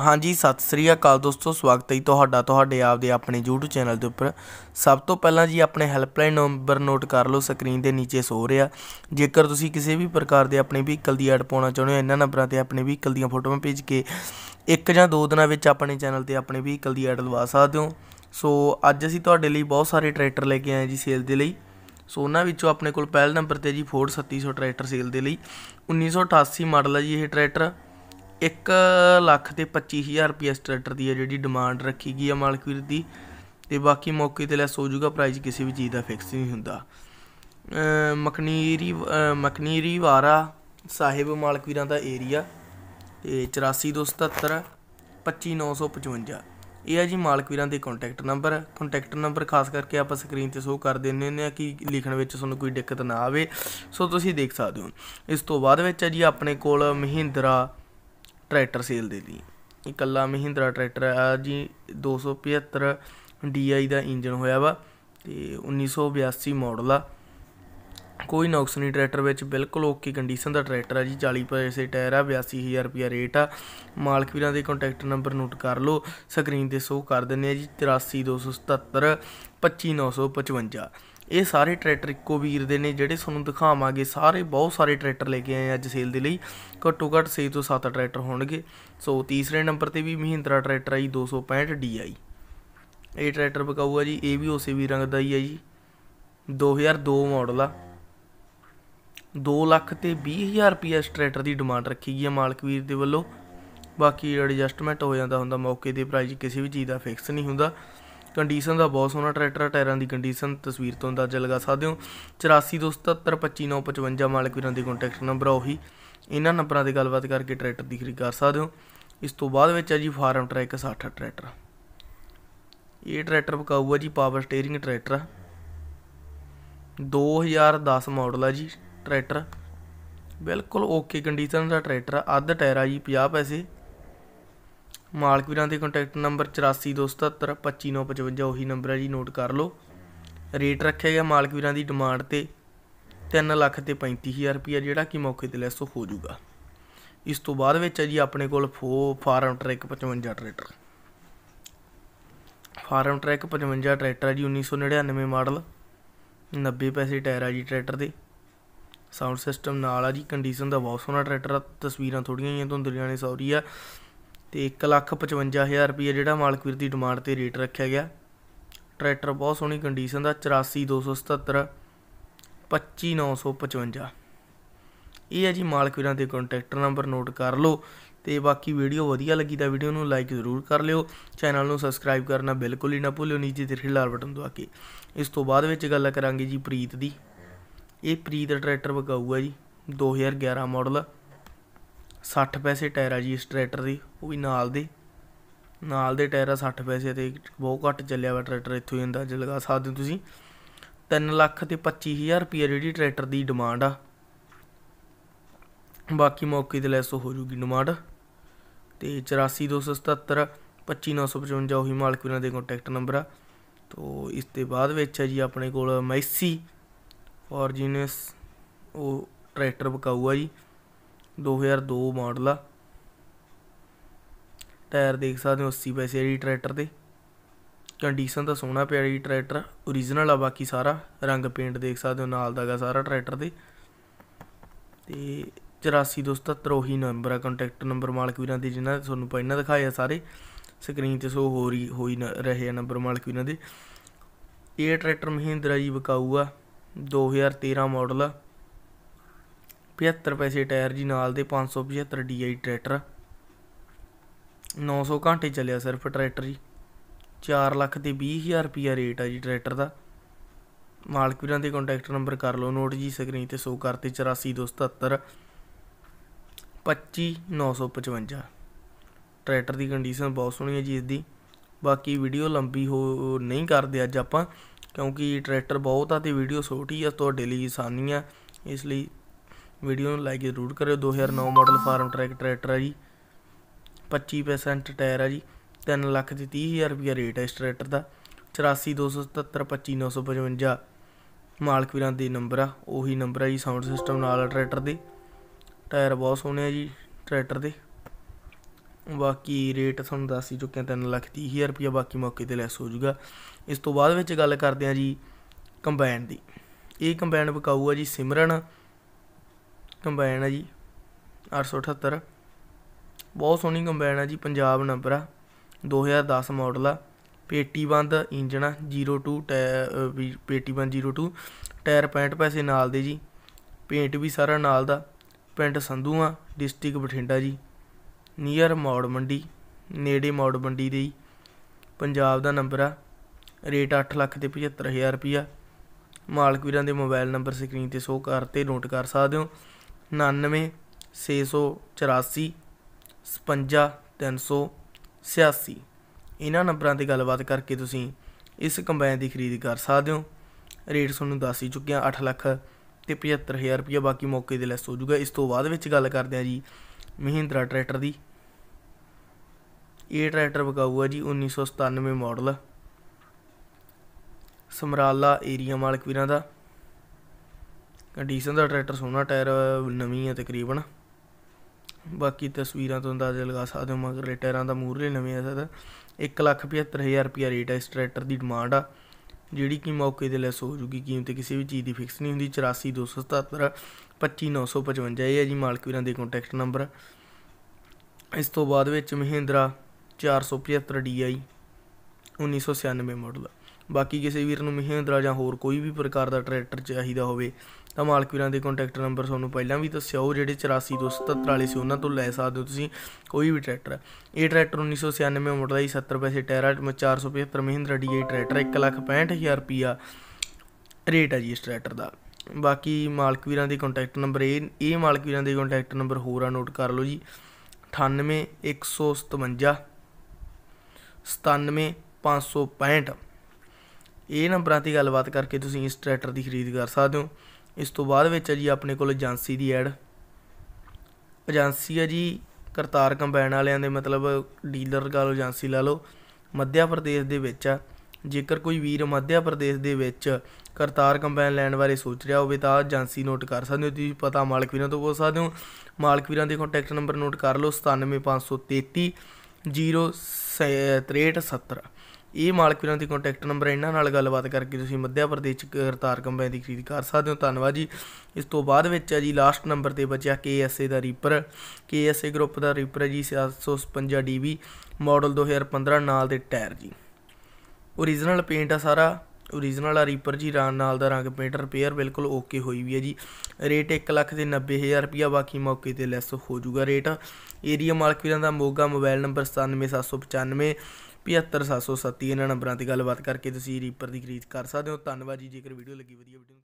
ਹਾਂਜੀ ਸਤਿ ਸ੍ਰੀ ਅਕਾਲ ਦੋਸਤੋ ਸਵਾਗਤ ਹੈ ਤੁਹਾਡਾ ਤੁਹਾਡੇ ਆਪਦੇ ਆਪਣੇ YouTube ਚੈਨਲ ਦੇ ਉੱਪਰ ਸਭ ਤੋਂ ਪਹਿਲਾਂ ਜੀ ਆਪਣੇ ਹੈਲਪਲਾਈਨ ਨੰਬਰ ਨੋਟ ਕਰ ਲਓ ਸਕਰੀਨ ਦੇ ਨੀਚੇ ਸੋ ਰਿਹਾ ਜੇਕਰ ਤੁਸੀਂ ਕਿਸੇ ਵੀ ਪ੍ਰਕਾਰ ਦੇ ਆਪਣੇ ਵਹੀਕਲ ਦੀ ਐਡ ਪਾਉਣਾ ਚਾਹੁੰਦੇ ਹੋ ਇਹਨਾਂ ਨੰਬਰਾਂ ਤੇ ਆਪਣੇ ਵਹੀਕਲ ਦੀਆਂ ਫੋਟੋਆਂ ਭੇਜ ਕੇ ਇੱਕ ਜਾਂ ਦੋ ਦਿਨਾਂ ਵਿੱਚ ਆਪਣੇ ਚੈਨਲ ਤੇ ਆਪਣੇ ਵਹੀਕਲ ਦੀ ਐਡ ਲਵਾ ਸਕਦੇ ਹੋ ਸੋ ਅੱਜ ਅਸੀਂ ਤੁਹਾਡੇ ਲਈ ਬਹੁਤ ਸਾਰੇ ਟਰੈਕਟਰ ਲੈ ਕੇ ਆਏ ਜੀ ਸੇਲ ਦੇ ਲਈ ਸੋ ਉਹਨਾਂ ਵਿੱਚੋਂ ਆਪਣੇ ਕੋਲ ਪਹਿਲ ਨੰਬਰ ਤੇ ਜੀ ਫੋਰਡ 3700 ਟਰੈਕਟਰ ਸੇਲ ਦੇ ਲਈ 1988 ਮਾਡਲ ਹੈ ਜੀ ਇਹ ਟਰੈਕਟਰ 1 ਲੱਖ ਤੇ 25000 ਰੁਪਏ ਇਸ ਦੀ ਹੈ ਜਿਹੜੀ ਡਿਮਾਂਡ ਰੱਖੀ ਗਈ ਹੈ ਮਾਲਕ ਵੀਰ ਦੀ ਤੇ ਬਾਕੀ ਮੌਕੇ ਤੇ ਲੈਸ ਹੋ ਜਾਊਗਾ ਪ੍ਰਾਈਸ ਕਿਸੇ ਵੀ ਚੀਜ਼ ਦਾ ਫਿਕਸ ਨਹੀਂ ਹੁੰਦਾ ਮਕਨੀਰੀ ਮਕਨੀਰੀ ਵਾਰਾ ਸਾਹਿਬ ਮਾਲਕ ਵੀਰਾਂ ਦਾ ਏਰੀਆ ਤੇ 84277 25955 ਇਹ ਹੈ ਜੀ ਮਾਲਕ ਵੀਰਾਂ ਦੇ ਕੰਟੈਕਟ ਨੰਬਰ ਕੰਟੈਕਟ ਨੰਬਰ ਖਾਸ ਕਰਕੇ ਆਪਾਂ ਸਕਰੀਨ ਤੇ ਸ਼ੋ ਕਰ ਦਿੰਨੇ ਨੇ ਕਿ ਲਿਖਣ ਵਿੱਚ ਤੁਹਾਨੂੰ ਕੋਈ ਦਿੱਕਤ ਨਾ ਆਵੇ ਸੋ ਤੁਸੀਂ ਦੇਖ ਸਕਦੇ ਹੋ ਇਸ ਤੋਂ ਬਾਅਦ ਵਿੱਚ ਹੈ ਜੀ ਆਪਣੇ ਕੋਲ ਮਹਿੰਦਰਾ ਟਰੈਕਟਰ ਸੇਲ ਦੇ ਲਈ ਇਕੱਲਾ ਮਹਿੰਦਰਾ ਟਰੈਕਟਰ ਆ ਜੀ 275 ਡੀਆਈ ਦਾ ਇੰਜਨ ਹੋਇਆ ਵਾ ਤੇ 1982 ਮਾਡਲ ਆ ਕੋਈ ਨੁਕਸ ਨਹੀਂ ਟਰੈਕਟਰ ਵਿੱਚ ਬਿਲਕੁਲ ਓਕੇ ਕੰਡੀਸ਼ਨ ਦਾ ਟਰੈਕਟਰ ਆ ਜੀ 40 ਪੈਸੇ ਟਾਇਰ ਆ 82000 ਰੁਪਿਆ ਰੇਟ ਆ ਮਾਲਕ ਵੀਰਾਂ ਦੇ ਕੰਟੈਕਟ ਨੰਬਰ ਨੋਟ ਕਰ ਲਓ ਸਕਰੀਨ ਤੇ ਸ਼ੋ ਕਰ ਦਿੰਨੇ ਆ ਜੀ 83277 25955 ਇਹ ਸਾਰੇ ਟਰੈਕਟਰ ਇੱਕੋ ਵੀਰ ਦੇ ਨੇ ਜਿਹੜੇ ਤੁਹਾਨੂੰ ਦਿਖਾਵਾਂਗੇ ਸਾਰੇ ਬਹੁਤ ਸਾਰੇ ਟਰੈਕਟਰ ਲੈ ਕੇ ਆਏ ਅੱਜ ਸੇਲ ਦੇ ਲਈ ਘੱਟੋ ਘੱਟ 6 ਤੋਂ 7 ਟਰੈਕਟਰ ਹੋਣਗੇ ਸੋ ਤੀਸਰੇ ਨੰਬਰ ਤੇ ਵੀ ਮਹਿੰਦਰਾ ਟਰੈਕਟਰ ਆਈ 265 DI ਇਹ ਟਰੈਕਟਰ ਬਕਾਊ ਆ ਜੀ ਇਹ ਵੀ ਉਸੇ ਵੀ ਰੰਗ ਦਾ ਹੀ ਆ ਜੀ 2002 ਮਾਡਲ ਆ 2 ਲੱਖ ਤੇ 20000 ਰੁਪਏ ਇਸ ਟਰੈਕਟਰ ਦੀ ਡਿਮਾਂਡ ਰੱਖੀ ਗਈ ਹੈ ਮਾਲਕ ਵੀਰ ਦੇ ਵੱਲੋਂ ਬਾਕੀ ਐਡਜਸਟਮੈਂਟ ਹੋ ਜਾਂਦਾ ਹੁੰਦਾ ਮੌਕੇ ਦੇ ਪ੍ਰਾਈਸ ਕਿਸੇ ਵੀ ਚੀਜ਼ ਦਾ ਫਿਕਸ ਨਹੀਂ ਹੁੰਦਾ ਕੰਡੀਸ਼ਨ ਦਾ ਬਹੁਤ ਸੋਹਣਾ ਟਰੈਕਟਰ ਟਾਇਰਾਂ ਦੀ ਕੰਡੀਸ਼ਨ ਤਸਵੀਰ ਤੋਂ ਅੰਦਾਜ਼ਾ ਲਗਾ ਸਕਦੇ ਹੋ 8427725955 ਮਾਲਕ ਵੀਰਾਂ ਦੇ ਕੰਟੈਕਟ ਨੰਬਰ ਆ ਉਹੀ ਇਹਨਾਂ ਨੰਬਰਾਂ ਤੇ ਗੱਲਬਾਤ ਕਰਕੇ ਟਰੈਕਟਰ ਦੀ ਖਰੀਦ ਕਰ ਸਕਦੇ ਹੋ ਇਸ ਤੋਂ ਬਾਅਦ ਵਿੱਚ ਹੈ ਜੀ ਫਾਰਮ ਟਰੈਕ 60 ਟਰੈਕਟਰ ਇਹ ਟਰੈਕਟਰ ਬਕਾਊ ਆ ਜੀ ਪਾਵਰ ਸਟੀering ਟਰੈਕਟਰ 2010 ਮਾਡਲ ਆ ਜੀ ਟਰੈਕਟਰ ਬਿਲਕੁਲ ਓਕੇ ਕੰਡੀਸ਼ਨ ਦਾ ਟਰੈਕਟਰ ਅੱਧ ਟਾਇਰ ਆ ਜੀ 50 ਪੈਸੇ ਮਾਲਕ ਵੀਰਾਂ ਦੇ ਕੰਟੈਕਟ ਨੰਬਰ 8427725955 ਉਹੀ ਨੰਬਰ ਹੈ ਜੀ ਨੋਟ ਕਰ ਲਓ ਰੇਟ ਰੱਖਿਆ ਗਿਆ ਮਾਲਕ ਵੀਰਾਂ ਦੀ ਡਿਮਾਂਡ ਤੇ 3 ਲੱਖ ਤੇ 35000 ਰੁਪਏ ਜਿਹੜਾ ਕਿ ਮੌਕੇ ਤੇ ਲੈਸ ਹੋ ਜਾਊਗਾ ਇਸ ਤੋਂ ਬਾਅਦ ਵਿੱਚ ਹੈ ਜੀ ਆਪਣੇ ਕੋਲ Farmtrac 55 tractor Farmtrac 55 tractor ਹੈ ਜੀ 1999 ਮਾਡਲ 90 ਪੈਸੇ ਟਾਇਰ ਆ ਜੀ ਟਰੈਕਟਰ ਦੇ ਸਾਊਂਡ ਸਿਸਟਮ ਨਾਲ ਆ ਜੀ ਕੰਡੀਸ਼ਨ ਦਾ ਬਹੁਤ ਸੋਹਣਾ ਟਰੈਕਟਰ ਆ ਤਸਵੀਰਾਂ ਥੋੜੀਆਂ ਜਿਹੀਆਂ ਤੁਹਾਨੂੰ ਨੇ ਸੌਰੀ ਆ ਤੇ 155000 ਰੁਪਏ ਜਿਹੜਾ ਮਾਲਕ ਵੀਰ ਦੀ ਡਿਮਾਂਡ ਤੇ ਰੇਟ ਰੱਖਿਆ ਗਿਆ ਟਰੈਕਟਰ ਬਹੁਤ ਸੋਹਣੀ ਕੰਡੀਸ਼ਨ ਦਾ 84277 25955 ਇਹ ਹੈ ਜੀ ਮਾਲਕ ਵੀਰਾਂ ਦੇ ਕੰਟੈਕਟ ਨੰਬਰ ਨੋਟ ਕਰ ਲਓ ਤੇ ਬਾਕੀ ਵੀਡੀਓ ਵਧੀਆ ਲੱਗੀ ਤਾਂ ਵੀਡੀਓ ਨੂੰ ਲਾਈਕ ਜ਼ਰੂਰ ਕਰ ਲਿਓ ਚੈਨਲ ਨੂੰ ਸਬਸਕ੍ਰਾਈਬ ਕਰਨਾ ਬਿਲਕੁਲ ਹੀ ਨਾ ਭੁੱਲਿਓ ਨੀਚੇ ਦਿਖੇ ਲਾਲ ਬਟਨ ਦਬਾ ਕੇ ਇਸ ਤੋਂ ਬਾਅਦ ਵਿੱਚ ਗੱਲ ਕਰਾਂਗੇ ਜੀ ਪ੍ਰੀਤ ਦੀ ਇਹ ਪ੍ਰੀਤ ਟਰੈਕਟਰ ਵਗਾਊ ਜੀ 2011 ਮਾਡਲ 60 ਪੈਸੇ ਟਾਇਰਾ ਜੀ ਇਸ ਟਰੈਕਟਰ ਦੀ ਉਹ ਵੀ ਨਾਲ ਦੇ ਨਾਲ ਦੇ ਟਾਇਰਾ 60 ਪੈਸੇ ਤੇ ਬਹੁਤ ਘੱਟ ਚੱਲਿਆ ਵਾ ਟਰੈਕਟਰ ਇੱਥੋਂ ਹੀ ਅੰਦਾਜ਼ ਲਗਾ ਸਕਦੇ ਹੋ ਤੁਸੀਂ 3 ਲੱਖ ਤੇ 25000 ਰੁਪਏ ਜਿਹੜੀ ਟਰੈਕਟਰ ਦੀ ਡਿਮਾਂਡ ਆ ਬਾਕੀ ਮੌਕੇ ਤੇ ਲੈਸ ਹੋ ਜੂਗੀ ਡਿਮਾਂਡ ਤੇ 84277 25955 ਉਹੀ ਮਾਲਕ ਉਹਨਾਂ ਦੇ ਕੰਟੈਕਟ ਨੰਬਰ ਆ ਤੋਂ ਇਸ ਤੇ ਬਾਅਦ ਵਿੱਚ ਹੈ ਜੀ ਆਪਣੇ ਕੋਲ ਮੈਸੀ ਫੋਰਜੀਨਸ ਉਹ ਟਰੈਕਟਰ ਬਕਾਊ ਆ ਜੀ 2002 ਮਾਡਲ ਆ ਟਾਇਰ ਦੇਖ ਸਕਦੇ ਹੋ 80 ਪੈਸੇ ਵਾਲੀ ਟਰੈਕਟਰ ਤੇ ਕੰਡੀਸ਼ਨ ਤਾਂ ਸੋਹਣਾ ਪਿਆ ਟਰੈਕਟਰ origignal ਆ ਬਾਕੀ ਸਾਰਾ ਰੰਗ ਪੇਂਟ ਦੇਖ ਸਕਦੇ ਹੋ ਨਾਲ ਦਾਗਾ ਸਾਰਾ ਟਰੈਕਟਰ ਦੇ ਤੇ 8477 ਉਹੀ ਨੰਬਰ ਆ ਕੰਟੈਕਟ ਨੰਬਰ ਮਾਲਕ ਵੀਰਾਂ ਦੇ ਜਿਨ੍ਹਾਂ ਤੁਹਾਨੂੰ ਪਹਿਲਾਂ ਦਿਖਾਇਆ ਸਾਰੇ ਸਕਰੀਨ ਤੇ ਸੋ ਹੋ ਰਹੀ ਹੋਈ ਰਹੇ ਆ ਨੰਬਰ ਮਾਲਕ ਵੀਰਾਂ ਦੇ ਇਹ ਟਰੈਕਟਰ ਮਹਿੰਦਰਾ ਜੀ ਬਕਾਊ ਆ 2013 ਮਾਡਲ ਆ 75 ਪੈਸੇ ਟਾਇਰ ਜੀ ਨਾਲ ਦੇ 575 DI ਟਰੈਕਟਰ 900 ਘੰਟੇ ਚੱਲਿਆ ਸਿਰਫ ਟਰੈਕਟਰ ਜੀ 4 ਲੱਖ ਤੇ 20000 ਰੁਪਿਆ ਰੇਟ ਆ ਜੀ ਟਰੈਕਟਰ ਦਾ ਮਾਲਕ ਵੀਰਾਂ ਦੇ ਕੰਟੈਕਟ ਨੰਬਰ ਕਰ ਲਓ ਨੋਟ ਜੀ ਸਕਰੀਨ ਤੇ ਸੋ ਕਰਤੇ 84277 25955 ਟਰੈਕਟਰ ਦੀ ਕੰਡੀਸ਼ਨ ਬਹੁਤ ਸੋਹਣੀ ਹੈ ਜੀ ਇਸ ਦੀ ਬਾਕੀ ਵੀਡੀਓ ਲੰਬੀ ਹੋ ਨਹੀਂ ਕਰਦੇ ਅੱਜ ਆਪਾਂ ਕਿਉਂਕਿ ਟਰੈਕਟਰ ਬਹੁਤ ਆ ਤੇ ਵੀਡੀਓ ਛੋਟੀ ਆ ਤੁਹਾਡੇ ਲਈ ਆਸਾਨੀ ਆ ਇਸ ਲਈ ਵੀਡੀਓ ਨੂੰ ਲਾਈਕ ਜ਼ਰੂਰ ਕਰਿਓ 2009 ਮਾਡਲ ਫਾਰਮ ਟਰੈਕ ਟਰੈਕਟਰ ਹੈ ਜੀ 25% ਟਾਇਰ ਹੈ ਜੀ 3 ਲੱਖ ਤੇ 30000 ਰੁਪਿਆ ਰੇਟ ਹੈ ਇਸ ਟਰੈਕਟਰ ਦਾ 8427725955 ਮਾਲਕ ਵੀਰਾਂ ਦੇ ਨੰਬਰ ਆ ਉਹੀ ਨੰਬਰ ਆ ਜੀ ਸਾਊਂਡ ਸਿਸਟਮ ਨਾਲ ਟਰੈਕਟਰ ਦੇ ਟਾਇਰ ਬਹੁਤ ਸੋਹਣੇ ਆ ਜੀ ਟਰੈਕਟਰ ਦੇ ਬਾਕੀ ਰੇਟ ਤੁਹਾਨੂੰ ਦੱਸ ਹੀ ਚੁੱਕਿਆ 3 ਲੱਖ 30000 ਰੁਪਿਆ ਬਾਕੀ ਮੌਕੇ ਤੇ ਲੈਸ ਹੋ ਜਾਊਗਾ ਇਸ ਤੋਂ ਬਾਅਦ ਵਿੱਚ ਗੱਲ ਕਰਦੇ ਆ ਜੀ ਕੰਬਾਈਨ ਦੀ ਇਹ ਕੰਬਾਈਨ ਵਿਕਾਊ ਆ ਜੀ ਸਿਮਰਨ ਕੰਬਾਈਨ ਆ ਜੀ 878 ਬਹੁਤ ਸੋਹਣੀ ਕੰਬਾਈਨ ਆ ਜੀ ਪੰਜਾਬ ਨੰਬਰ ਆ 2010 ਮਾਡਲ ਆ ਪੇਟੀ ਬੰਦ ਇੰਜਣ ਆ 02 ਪੇਟੀ ਬੰਦ 02 ਟਾਇਰ 65 ਪੈਸੇ ਨਾਲ ਦੇ ਜੀ ਪੇਂਟ ਵੀ ਸਾਰਾ ਨਾਲ ਦਾ ਪਿੰਡ ਸੰਧੂ ਆ ਡਿਸਟ੍ਰਿਕਟ ਬਠਿੰਡਾ ਜੀ ਨੀਅਰ ਮੌੜ ਮੰਡੀ ਨੇੜੇ ਮੌੜ ਮੰਡੀ ਦੇ ਪੰਜਾਬ ਦਾ ਨੰਬਰ ਆ ਰੇਟ 8 ਲੱਖ ਤੇ 75000 ਰੁਪਿਆ ਮਾਲਕ ਵੀਰਾਂ ਦੇ ਮੋਬਾਈਲ ਨੰਬਰ ਸਕਰੀਨ ਤੇ ਸ਼ੋ ਕਰਤੇ ਨੋਟ ਕਰ ਸਕਦੇ ਹੋ ਉਣਾਨਵੇਂ 684 ਸੌ ਇਹਨਾਂ ਨੰਬਰਾਂ 'ਤੇ ਗੱਲਬਾਤ ਕਰਕੇ ਤੁਸੀਂ ਇਸ ਕੰਬਾਈਨ ਦੀ ਖਰੀਦ ਕਰ ਸਕਦੇ ਹੋ ਰੇਟ ਤੁਹਾਨੂੰ ਦੱਸ ਹੀ ਚੁੱਕਿਆ 8 ਲੱਖ ਤੇ 75000 ਰੁਪਏ ਬਾਕੀ ਮੌਕੇ ਦੇ ਲੈਸ ਹੋ ਜਾਊਗਾ ਇਸ ਤੋਂ ਬਾਅਦ ਵਿੱਚ ਗੱਲ ਕਰਦੇ ਆ ਜੀ ਮਹਿੰਦਰਾ ਟਰੈਕਟਰ ਦੀ ਇਹ ਟਰੈਕਟਰ ਵਿਕਾਊ ਆ ਜੀ 1997 ਮਾਡਲ ਸਮਰਾਲਾ ਏਰੀਆ ਮਾਲਕ ਵੀਰਾਂ ਦਾ ਕੰਡੀਸ਼ਨ ਦਾ ਟਰੈਕਟਰ ਸੋਨਾ ਟਾਇਰ ਨਵੀਂ ਹੈ ਤਕਰੀਬਨ ਬਾਕੀ ਤਸਵੀਰਾਂ ਤੋਂ ਅੰਦਾਜ਼ਾ ਲਗਾ ਸਕਦੇ ਹੋ ਮਗਰ ਟਾਇਰਾਂ ਦਾ ਮੂਰਲੇ ਨਵੇਂ ਆ ਸਕਦਾ 175000 ਰੁਪਿਆ ਰੇਟ ਹੈ ਇਸ ਟਰੈਕਟਰ ਦੀ ਡਿਮਾਂਡ ਆ ਜਿਹੜੀ ਕਿ ਮੌਕੇ ਦੇ ਲੈਸ ਹੋ ਜੂਗੀ ਕੀਮਤ ਕਿਸੇ ਵੀ ਚੀਜ਼ ਦੀ ਫਿਕਸ ਨਹੀਂ ਹੁੰਦੀ 84277 25955 ਇਹ ਹੈ ਜੀ ਮਾਲਕ ਵੀਰਾਂ ਦੇ ਕੰਟੈਕਟ ਨੰਬਰ ਇਸ ਤੋਂ ਬਾਅਦ ਵਿੱਚ ਮਹਿੰਦਰਾ 475 DI 1996 ਮਾਡਲ ਬਾਕੀ ਕਿਸੇ ਵੀਰ ਨੂੰ ਮਹਿੰਦਰਾ ਜਾਂ ਹੋਰ ਕੋਈ ਵੀ ਪ੍ਰਕਾਰ ਦਾ ਟਰੈਕਟਰ ਚਾਹੀਦਾ ਹੋਵੇ ਤਾਂ ਮਾਲਕ ਵੀਰਾਂ ਦੇ ਕੰਟੈਕਟ ਨੰਬਰ ਤੁਹਾਨੂੰ ਪਹਿਲਾਂ ਵੀ ਦੱਸਿਆ ਉਹ ਜਿਹੜੇ 84277 ਸੀ ਉਹਨਾਂ ਤੋਂ ਲੈ ਸਕਦੇ ਹੋ ਤੁਸੀਂ ਕੋਈ ਵੀ ਟਰੈਕਟਰ ਇਹ ਟਰੈਕਟਰ 1996 ਮਾਡਲ ਹੈ 70 ਪੈਸੇ ਟਾਇਰ 475 ਮਹਿੰਦਰਾ ਡੀਏ ਟਰੈਕਟਰ 165000 ਰੁਪਿਆ ਰੇਟ ਹੈ ਜੀ ਇਸ ਟਰੈਕਟਰ ਦਾ ਬਾਕੀ ਮਾਲਕ ਵੀਰਾਂ ਦੇ ਕੰਟੈਕਟ ਨੰਬਰ ਇਹ ਇਹ ਮਾਲਕ ਵੀਰਾਂ ਦੇ ਕੰਟੈਕਟ ਨੰਬਰ ਹੋਰ ਆ ਨੋਟ ਕਰ ਲਓ ਜੀ 98 157 97 565 ਇਹ ਨੰਬਰਾਂ ਤੇ ਗੱਲਬਾਤ ਕਰਕੇ ਤੁਸੀਂ ਇਸ ਟਰੈਕਟਰ ਦੀ ਖਰੀਦ ਕਰ ਸਕਦੇ ਹੋ ਇਸ ਤੋਂ ਬਾਅਦ ਵਿੱਚ ਹੈ ਜੀ ਆਪਣੇ ਕੋਲ ਏਜੰਸੀ ਦੀ ਐਡ ਏਜੰਸੀ ਹੈ ਜੀ ਕਰਤਾਰ ਕੰਬਾਈਨ ਵਾਲਿਆਂ ਦੇ ਮਤਲਬ ਡੀਲਰ ਗੱਲ ਏਜੰਸੀ ਲਾ ਲਓ ਮੱਧਿਆ ਪ੍ਰਦੇਸ਼ ਦੇ ਵਿੱਚ ਆ ਜੇਕਰ ਕੋਈ ਵੀਰ ਮੱਧਿਆ ਪ੍ਰਦੇਸ਼ ਦੇ ਵਿੱਚ ਕਰਤਾਰ ਕੰਬਾਈਨ ਲੈਣ ਬਾਰੇ ਸੋਚ ਰਿਹਾ ਹੋਵੇ ਤਾਂ ਏਜੰਸੀ ਨੋਟ ਕਰ ਸਕਦੇ ਹੋ ਤੁਸੀਂ ਪਤਾ ਮਾਲਕ ਵੀਰਾਂ ਤੋਂ ਪੁੱਛ ਸਕਦੇ ਹੋ ਮਾਲਕ ਵੀਰਾਂ ਦੇ ਕੰਟੈਕਟ ਨੰਬਰ ਨੋਟ ਕਰ ਲਓ 97533 0637 ਇਹ ਮਾਲਕ ਵੀਰਾਂ ਦੀ ਕੰਟੈਕਟ ਨੰਬਰ ਇਹਨਾਂ ਨਾਲ ਗੱਲਬਾਤ ਕਰਕੇ ਤੁਸੀਂ ਮੱਧਿਆ ਪ੍ਰਦੇਸ਼ ਚ ਕਰਤਾਰ ਕੰਬੈ ਦੀ ਖਰੀਦ ਕਰ ਸਕਦੇ ਹੋ ਧੰਨਵਾਦ ਜੀ ਇਸ ਤੋਂ ਬਾਅਦ ਵਿੱਚ ਹੈ ਜੀ ਲਾਸਟ ਨੰਬਰ ਤੇ ਬਚਿਆ KSA ਦਾ ਰੀਪਰ KSA ਗਰੁੱਪ ਦਾ ਰੀਪਰ ਹੈ ਜੀ 755 DB ਮਾਡਲ 2015 ਨਾਲ ਦੇ ਟਾਇਰ ਜੀ origignal ਪੇਂਟ ਆ ਸਾਰਾ origignal ਆ ਰੀਪਰ ਜੀ ਰਾਂ ਨਾਲ ਦਾ ਰੰਗ ਪੇਂਟ ਰਿਪੇਅਰ ਬਿਲਕੁਲ ਓਕੇ ਹੋਈ ਵੀ ਹੈ ਜੀ ਰੇਟ 1 ਲੱਖ ਦੇ 90000 ਰੁਪਿਆ ਬਾਕੀ ਮੌਕੇ ਤੇ ਲੈਸ ਹੋ ਜਾਊਗਾ ਰੇਟ ਏਰੀਆ ਮਾਲਕ ਵੀਰਾਂ ਦਾ ਮੋਗਾ ਮੋਬਾਈਲ ਨੰਬਰ 97795 7577 ਇਹਨਾਂ ਨੰਬਰਾਂ ਤੇ ਗੱਲਬਾਤ ਕਰਕੇ ਤੁਸੀਂ ਰੀਪਰ ਦੀ ਖਰੀਦ ਕਰ ਸਕਦੇ ਹੋ ਧੰਨਵਾਦ ਜੀ ਜੇਕਰ ਵੀਡੀਓ ਲੱਗੀ ਵਧੀਆ ਵੀਡੀਓ